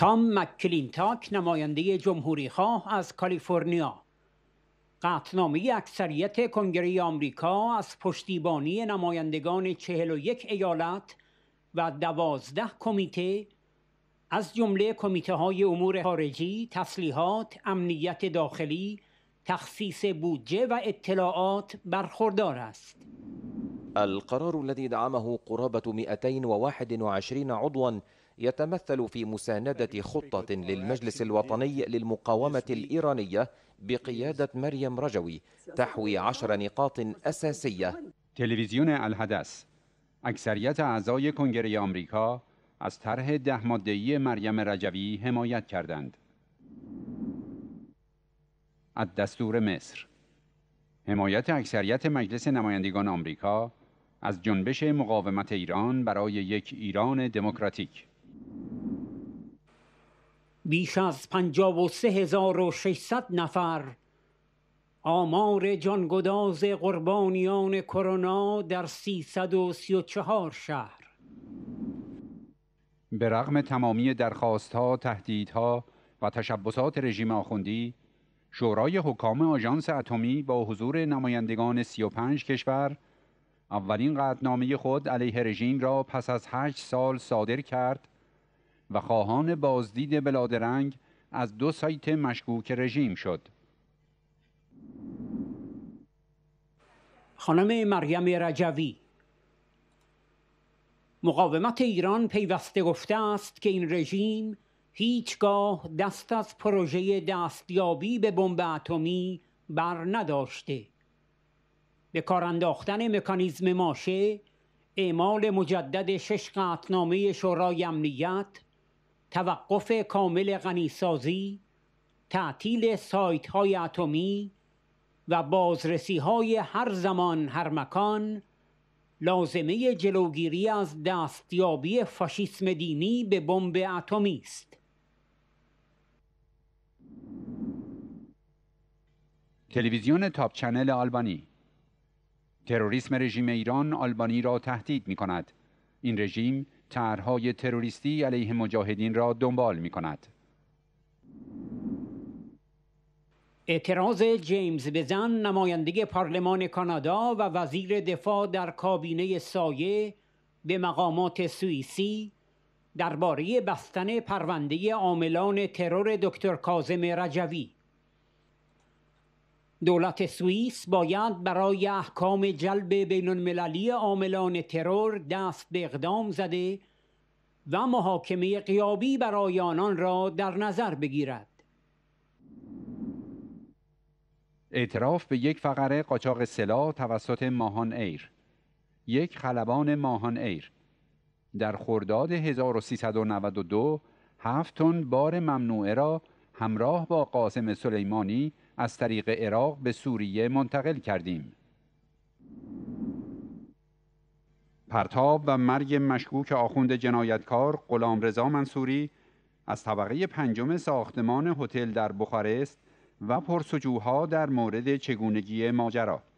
تام مکلینتاک نماینده خواه از کالیفرنیا قطنامه اکثریت کنگره آمریکا از پشتیبانی نمایندگان 41 ایالت و دوازده کمیته از جمله کمیته های امور خارجی، تسلیحات، امنیت داخلی، تخصیص بودجه و اطلاعات برخوردار است. القرار الذي دعمه قرابة 221 عضوا يتمثل في مساندة خطة للمجلس الوطني للمقاومة الإيرانية بقيادة مريم رجوي تحوي عشر نقاط اساسيه. تلویزیون الحدث اکثریت اعضای کنگره آمریکا از طرح ده مادهی مریم رجوی حمایت کردند. از دستور مصر حمایت اکثریت مجلس نمایندگان آمریکا از جنبش مقاومت ایران برای یک ایران دموکراتیک بیش از 53600 نفر آمار جانگداز قربانیان کرونا در 334 شهر به رغم تمامی درخواستها، تهدیدها و تشبسات رژیم آخوندی، شورای حکام آژانس اتمی با حضور نمایندگان 35 کشور اولین قدنامه خود علیه رژیم را پس از 8 سال صادر کرد و خواهان بازدید بلادرنگ از دو سایت مشکوک رژیم شد. خانم مریم رجوی مقاومت ایران پیوسته گفته است که این رژیم هیچگاه دست از پروژه دستیابی به بمب اتمی بر نداشته به کار انداختن مکانیزم ماشه اعمال مجدد شش قطنامه شورای امنیت توقف کامل غنیسازی تعطیل سایت های اتمی و بازرسی های هر زمان هر مکان لازمه جلوگیری از دستیابی فاشیسم دینی به بمب اتمی است تلویزیون تاپ چنل آلبانی تروریسم رژیم ایران آلبانی را تهدید می کند این رژیم طرحهای تروریستی علیه مجاهدین را دنبال می کند. اعتراض جیمز بزن نماینده پارلمان کانادا و وزیر دفاع در کابینه سایه به مقامات سوئیسی درباره بستن پرونده عاملان ترور دکتر کازم رجوی دولت سوئیس باید برای احکام جلب بین المللی عاملان ترور دست به اقدام زده و محاکمه قیابی برای آنان را در نظر بگیرد اعتراف به یک فقره قاچاق سلاح توسط ماهان ایر یک خلبان ماهان ایر در خرداد 1392 هفت تن بار ممنوعه را همراه با قاسم سلیمانی از طریق عراق به سوریه منتقل کردیم پرتاب و مرگ مشکوک آخوند جنایتکار غلام رضا منصوری از طبقه پنجم ساختمان هتل در بخارست و پرسجوها در مورد چگونگی ماجرا